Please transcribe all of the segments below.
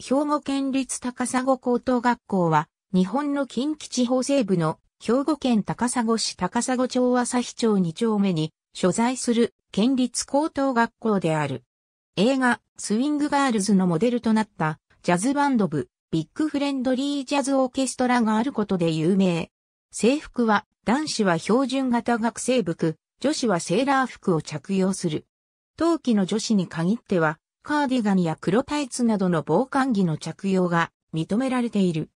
兵庫県立高砂高等学校は、日本の近畿地方西部の兵庫県高砂市高砂町朝日町2丁目に所在する県立高等学校である。映画、スウィングガールズのモデルとなったジャズバンド部、ビッグフレンドリージャズオーケストラがあることで有名。制服は、男子は標準型学生服、女子はセーラー服を着用する。冬季の女子に限っては、カーディガンや黒タイツなどの防寒着の着用が認められている。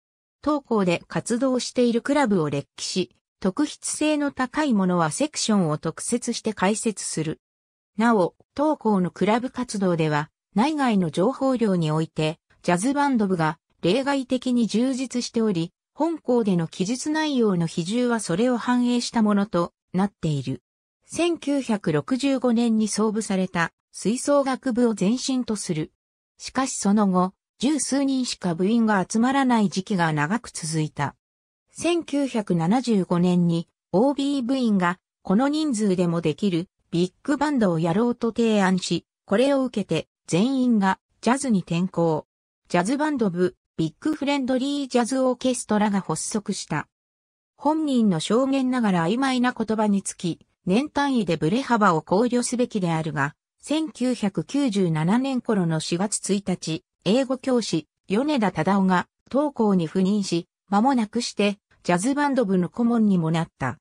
当校で活動しているクラブを列記し、特筆性の高いものはセクションを特設して解説する。なお、当校のクラブ活動では、内外の情報量において、ジャズバンド部が例外的に充実しており、本校での記述内容の比重はそれを反映したものとなっている。1965年に創部された吹奏楽部を前身とする。しかしその後、十数人しか部員が集まらない時期が長く続いた。1975年に OB 部員がこの人数でもできるビッグバンドをやろうと提案し、これを受けて全員がジャズに転向。ジャズバンド部ビッグフレンドリージャズオーケストラが発足した。本人の証言ながら曖昧な言葉につき、年単位でブレ幅を考慮すべきであるが、1997年頃の4月1日、英語教師、米田忠夫が、投稿に赴任し、間もなくして、ジャズバンド部の顧問にもなった。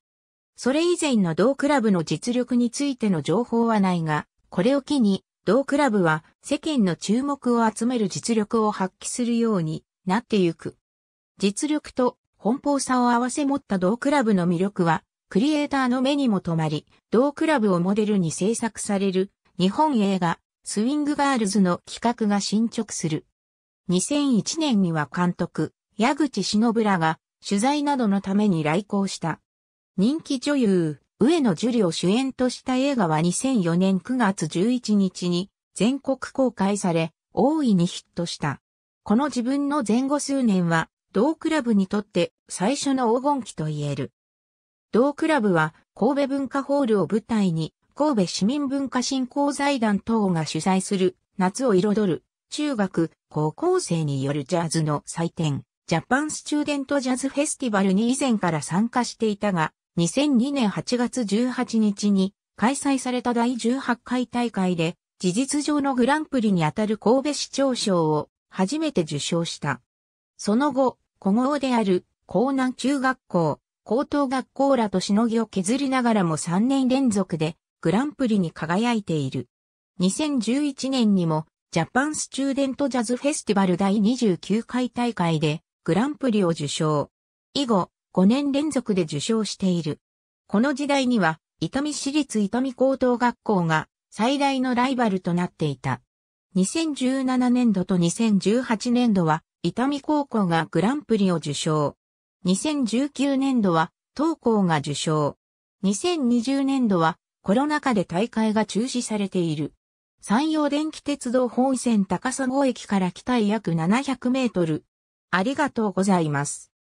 それ以前の同クラブの実力についての情報はないが、これを機に、同クラブは世間の注目を集める実力を発揮するようになってゆく。実力と奔放さを併せ持った同クラブの魅力は、クリエイターの目にも留まり、同クラブをモデルに制作される日本映画、スウィングガールズの企画が進捗する。2001年には監督、矢口忍らが取材などのために来校した。人気女優、上野樹里を主演とした映画は2004年9月11日に全国公開され、大いにヒットした。この自分の前後数年は、同クラブにとって最初の黄金期と言える。同クラブは神戸文化ホールを舞台に神戸市民文化振興財団等が主催する夏を彩る中学、高校生によるジャズの祭典、ジャパンスチューデントジャズフェスティバルに以前から参加していたが、2002年8月18日に開催された第18回大会で、事実上のグランプリにあたる神戸市長賞を初めて受賞した。その後、古豪である江南中学校、高等学校らとしのぎを削りながらも3年連続でグランプリに輝いている。2011年にもジャパンスチューデントジャズフェスティバル第29回大会でグランプリを受賞。以後、5年連続で受賞している。この時代には、伊丹市立伊丹高等学校が最大のライバルとなっていた。2017年度と2018年度は、伊丹高校がグランプリを受賞。2019年度は、東高が受賞。2020年度は、コロナ禍で大会が中止されている。山陽電気鉄道本線高砂駅から北へ約700メートル。ありがとうございます。